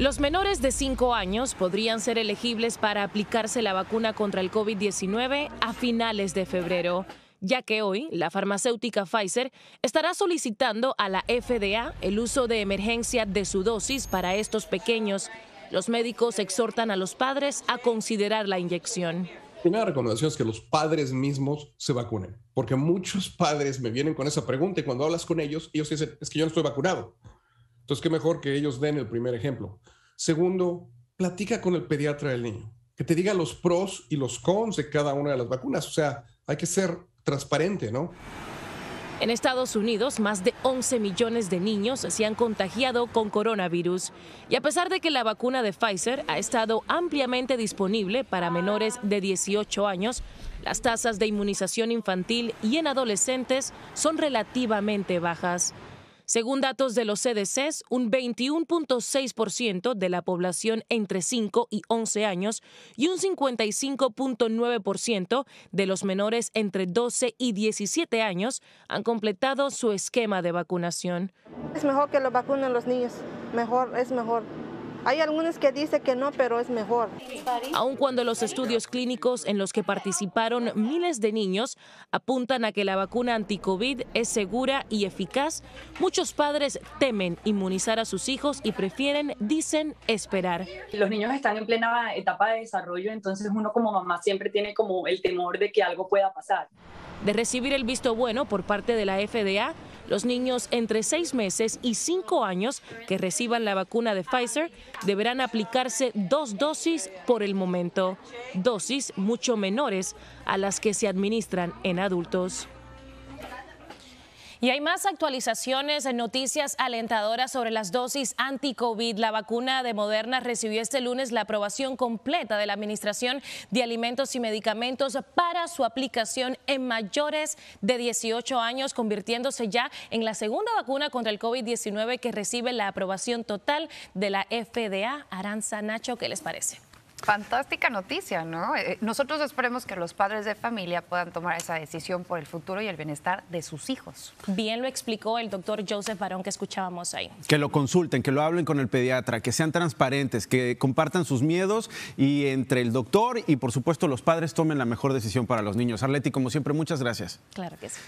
Los menores de 5 años podrían ser elegibles para aplicarse la vacuna contra el COVID-19 a finales de febrero, ya que hoy la farmacéutica Pfizer estará solicitando a la FDA el uso de emergencia de su dosis para estos pequeños. Los médicos exhortan a los padres a considerar la inyección. La primera recomendación es que los padres mismos se vacunen, porque muchos padres me vienen con esa pregunta y cuando hablas con ellos, ellos dicen, es que yo no estoy vacunado. Entonces, qué mejor que ellos den el primer ejemplo. Segundo, platica con el pediatra del niño, que te diga los pros y los cons de cada una de las vacunas. O sea, hay que ser transparente, ¿no? En Estados Unidos, más de 11 millones de niños se han contagiado con coronavirus. Y a pesar de que la vacuna de Pfizer ha estado ampliamente disponible para menores de 18 años, las tasas de inmunización infantil y en adolescentes son relativamente bajas. Según datos de los CDCs, un 21.6% de la población entre 5 y 11 años y un 55.9% de los menores entre 12 y 17 años han completado su esquema de vacunación. Es mejor que lo vacunen los niños, mejor, es mejor. Hay algunos que dicen que no, pero es mejor. Aun cuando los estudios clínicos en los que participaron miles de niños apuntan a que la vacuna anticovid es segura y eficaz, muchos padres temen inmunizar a sus hijos y prefieren, dicen, esperar. Los niños están en plena etapa de desarrollo, entonces uno como mamá siempre tiene como el temor de que algo pueda pasar. De recibir el visto bueno por parte de la FDA, los niños entre seis meses y cinco años que reciban la vacuna de Pfizer deberán aplicarse dos dosis por el momento, dosis mucho menores a las que se administran en adultos. Y hay más actualizaciones, noticias alentadoras sobre las dosis anti-COVID. La vacuna de Moderna recibió este lunes la aprobación completa de la Administración de Alimentos y Medicamentos para su aplicación en mayores de 18 años, convirtiéndose ya en la segunda vacuna contra el COVID-19 que recibe la aprobación total de la FDA. Aranza Nacho, ¿qué les parece? Fantástica noticia, ¿no? Eh, eh, nosotros esperemos que los padres de familia puedan tomar esa decisión por el futuro y el bienestar de sus hijos. Bien lo explicó el doctor Joseph Barón que escuchábamos ahí. Que lo consulten, que lo hablen con el pediatra, que sean transparentes, que compartan sus miedos y entre el doctor y por supuesto los padres tomen la mejor decisión para los niños. Arleti, como siempre, muchas gracias. Claro que sí.